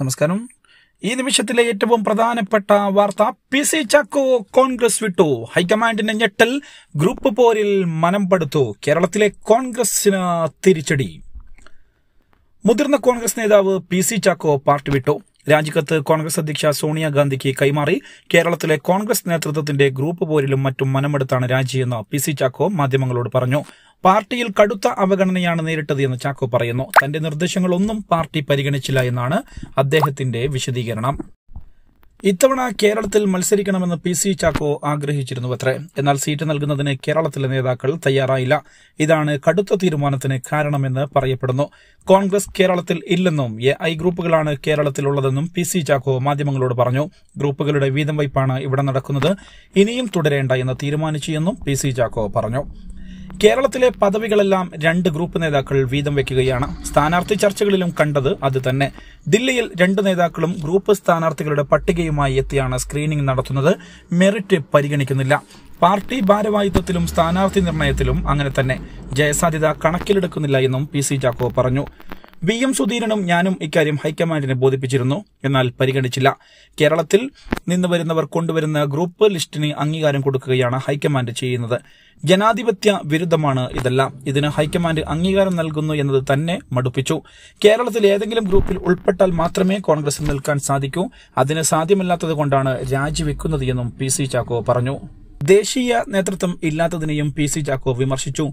നമസ്കാരം ഈ നിമിഷത്തിലെ ഏറ്റവും പ്രധാനപ്പെട്ട വാർത്ത പി സി ചാക്കോ കോൺഗ്രസ് വിട്ടു ഹൈക്കമാൻഡിന്റെ ഞെട്ടൽ ഗ്രൂപ്പ് പോരിൽ മനം പടുത്തു കേരളത്തിലെ കോൺഗ്രസിന് തിരിച്ചടി മുതിർന്ന കോൺഗ്രസ് നേതാവ് പി സി ചാക്കോ പാർട്ടി വിട്ടു രാജിക്കത്ത് കോൺഗ്രസ് അധ്യക്ഷ സോണിയാഗാന്ധിക്ക് കൈമാറി കേരളത്തിലെ കോൺഗ്രസ് നേതൃത്വത്തിന്റെ ഗ്രൂപ്പ് പോരിലും മറ്റും മനമെടുത്താണ് രാജിയെന്ന് പി സി ചാക്കോ മാധ്യമങ്ങളോട് പറഞ്ഞു പാർട്ടിയിൽ കടുത്ത അവഗണനയാണ് നേരിട്ടത് എന്ന് ചാക്കോ പറയുന്നു തന്റെ നിർദ്ദേശങ്ങളൊന്നും പാർട്ടി പരിഗണിച്ചില്ല എന്നാണ് അദ്ദേഹത്തിന്റെ വിശദീകരണം ഇത്തവണ കേരളത്തിൽ മത്സരിക്കണമെന്ന് പി സി ചാക്കോ ആഗ്രഹിച്ചിരുന്നു അത്രേ എന്നാൽ സീറ്റ് നൽകുന്നതിന് കേരളത്തിലെ നേതാക്കൾ തയ്യാറായില്ല ഇതാണ് കടുത്ത തീരുമാനത്തിന് കാരണമെന്ന് പറയപ്പെടുന്നു കോൺഗ്രസ് കേരളത്തിൽ ഇല്ലെന്നും എ ഐ ഗ്രൂപ്പുകളാണ് കേരളത്തിലുള്ളതെന്നും പി സി ചാക്കോ മാധ്യമങ്ങളോട് പറഞ്ഞു ഗ്രൂപ്പുകളുടെ വീതം വയ്പാണ് ഇവിടെ നടക്കുന്നത് ഇനിയും തുടരേണ്ട എന്ന് തീരുമാനിച്ചു എന്നും പി സി ചാക്കോ പറഞ്ഞു കേരളത്തിലെ പദവികളെല്ലാം രണ്ട് ഗ്രൂപ്പ് നേതാക്കൾ വീതം വെക്കുകയാണ് സ്ഥാനാർത്ഥി ചർച്ചകളിലും കണ്ടത് അത് തന്നെ ദില്ലിയിൽ രണ്ട് നേതാക്കളും ഗ്രൂപ്പ് സ്ഥാനാർത്ഥികളുടെ പട്ടികയുമായി എത്തിയാണ് സ്ക്രീനിംഗ് നടത്തുന്നത് മെറിറ്റ് പരിഗണിക്കുന്നില്ല പാർട്ടി ഭാരവാഹിത്വത്തിലും സ്ഥാനാർത്ഥി നിർണയത്തിലും അങ്ങനെ തന്നെ ജയസാധ്യത കണക്കിലെടുക്കുന്നില്ല എന്നും പി സി ചാക്കോ പറഞ്ഞു വി എം സുധീരനും ഞാനും ഇക്കാര്യം ഹൈക്കമാൻഡിനെ ബോധിപ്പിച്ചിരുന്നു എന്നാൽ പരിഗണിച്ചില്ല കേരളത്തിൽ നിന്ന് വരുന്നവർ കൊണ്ടുവരുന്ന ഗ്രൂപ്പ് ലിസ്റ്റിന് അംഗീകാരം കൊടുക്കുകയാണ് ഹൈക്കമാൻഡ് ചെയ്യുന്നത് ജനാധിപത്യ വിരുദ്ധമാണ് ഇതെല്ലാം ഇതിന് ഹൈക്കമാൻഡ് അംഗീകാരം നൽകുന്നു എന്നത് തന്നെ മടുപ്പിച്ചു കേരളത്തിൽ ഏതെങ്കിലും ഗ്രൂപ്പിൽ ഉൾപ്പെട്ടാൽ മാത്രമേ കോൺഗ്രസ് നിൽക്കാൻ സാധിക്കൂ അതിന് സാധ്യമല്ലാത്തത് കൊണ്ടാണ് രാജിവെക്കുന്നത് എന്നും പി സി ചാക്കോ പറഞ്ഞു ദേശീയ നേതൃത്വം ഇല്ലാത്തതിനെയും പി സി ചാക്കോ വിമർശിച്ചു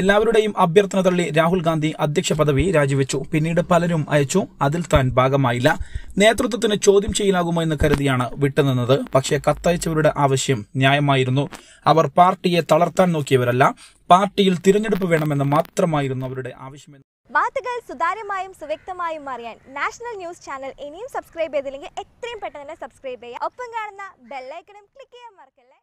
എല്ലാവരുടെയും അഭ്യർത്ഥന തള്ളി രാഹുൽ ഗാന്ധി അധ്യക്ഷ പദവി രാജിവെച്ചു പിന്നീട് പലരും അയച്ചു അതിൽ താൻ ഭാഗമായില്ല നേതൃത്വത്തിന് ചോദ്യം ചെയ്യലാകുമോ എന്ന് കരുതിയാണ് വിട്ടുനിന്നത് പക്ഷേ കത്തയച്ചവരുടെ ആവശ്യം ന്യായമായിരുന്നു അവർ പാർട്ടിയെ തളർത്താൻ നോക്കിയവരല്ല പാർട്ടിയിൽ തിരഞ്ഞെടുപ്പ് വേണമെന്ന് മാത്രമായിരുന്നു അവരുടെ ആവശ്യം വാർത്തകൾ സുതാര്യമായും സുവ്യക്തമായും അറിയാൻ നാഷണൽ ന്യൂസ് ചാനൽ ഇനിയും സബ്സ്ക്രൈബ് ചെയ്തില്ലെങ്കിൽ എത്രയും പെട്ടെന്ന് തന്നെ സബ്സ്ക്രൈബ് ചെയ്യുക ഒപ്പം കാണുന്ന ബെല്ലൈക്കണും ക്ലിക്ക് ചെയ്യാൻ മറക്കല്ലേ